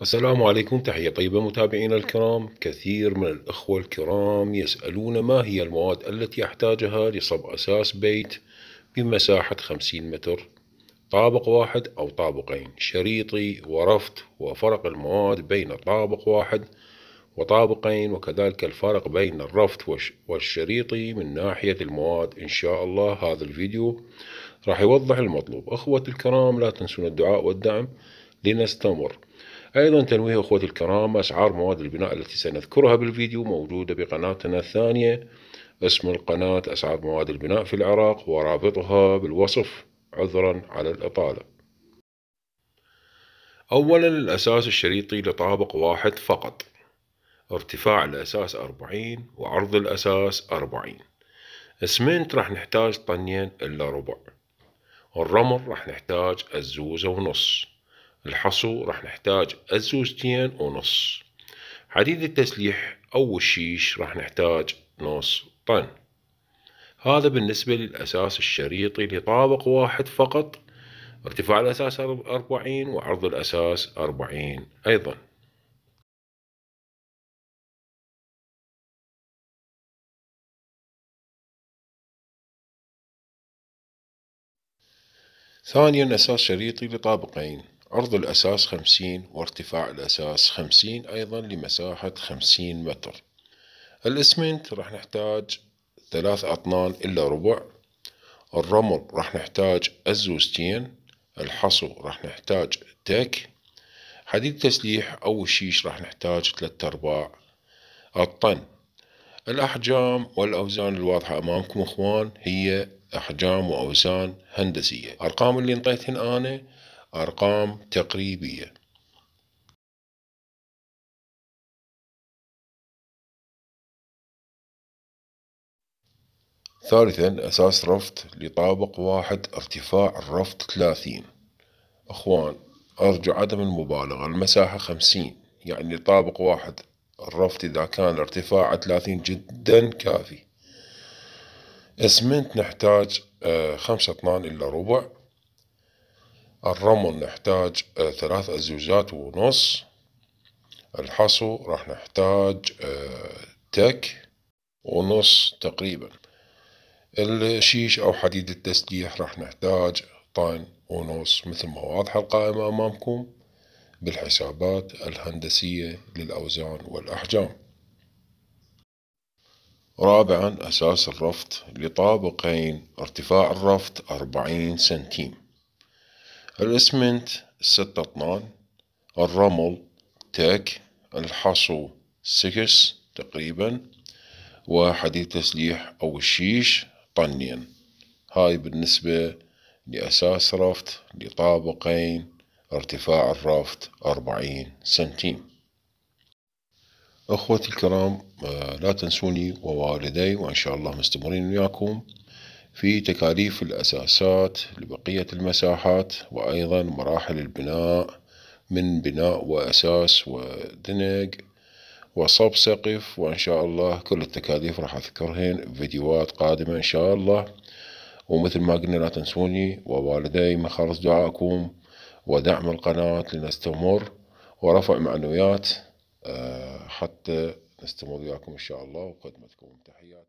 السلام عليكم تحية طيبة متابعينا الكرام كثير من الأخوة الكرام يسألون ما هي المواد التي أحتاجها لصب أساس بيت بمساحة 50 متر طابق واحد أو طابقين شريطي ورفت وفرق المواد بين طابق واحد وطابقين وكذلك الفرق بين الرفت والشريطي من ناحية المواد إن شاء الله هذا الفيديو راح يوضح المطلوب أخوة الكرام لا تنسون الدعاء والدعم لنستمر أيضا تنويه أخوتي الكرام أسعار مواد البناء التي سنذكرها بالفيديو موجودة بقناتنا الثانية اسم القناة أسعار مواد البناء في العراق ورابطها بالوصف عذرا على الإطالة أولا الأساس الشريطي لطابق واحد فقط ارتفاع الأساس أربعين وعرض الأساس أربعين اسمنت راح نحتاج طنين إلا ربع الرمل راح نحتاج الزوزة ونص الحصو راح نحتاج أزوجتين ونص حديد التسليح أو الشيش راح نحتاج نص طن هذا بالنسبة للأساس الشريطي لطابق واحد فقط ارتفاع الأساس أربعين وعرض الأساس أربعين أيضا ثانيا أساس شريطي لطابقين عرض الأساس خمسين وارتفاع الأساس خمسين أيضا لمساحة خمسين متر الإسمنت راح نحتاج ثلاث أطنان إلا ربع الرمل راح نحتاج الزوزتين الحصو راح نحتاج تك حديد تسليح أو الشيش راح نحتاج ثلاثة أرباع الطن الأحجام والأوزان الواضحة أمامكم إخوان هي أحجام وأوزان هندسية أرقام اللي انطيتهن أنا أرقام تقريبية ثالثا أساس رفض لطابق واحد ارتفاع الرفض ثلاثين أخوان أرجو عدم المبالغة المساحة خمسين يعني طابق واحد الرفض إذا كان ارتفاعه ثلاثين جدا كافي اسمنت نحتاج آه، خمسة اطنان إلا ربع الرمل نحتاج آه، ثلاث أزوجات ونص الحصو راح نحتاج آه، تك ونص تقريبا الشيش أو حديد التسليح راح نحتاج طن ونص مثل ما واضحة القائمة أمامكم بالحسابات الهندسية للأوزان والأحجام رابعا أساس الرفض لطابقين ارتفاع الرفض أربعين سنتيم الإسمنت ستة اطنان الرمل تاك الحصو سكس تقريبا وحديد تسليح أو الشيش طنين هاي بالنسبة لأساس رفت لطابقين ارتفاع الرافت أربعين سنتيم أخوتي الكرام آه، لا تنسوني ووالدي وإن شاء الله مستمرين وياكم في تكاليف الأساسات لبقية المساحات وأيضا مراحل البناء من بناء وأساس ودنق وصب سقف وإن شاء الله كل التكاليف راح أذكرهن فيديوهات قادمة إن شاء الله ومثل ما قلنا لا تنسوني ووالدي مخلص دعائكم ودعم القناة لنستمر ورفع معنويات آه، حتى نستمر وياكم إن شاء الله وخدمتكم تحياتي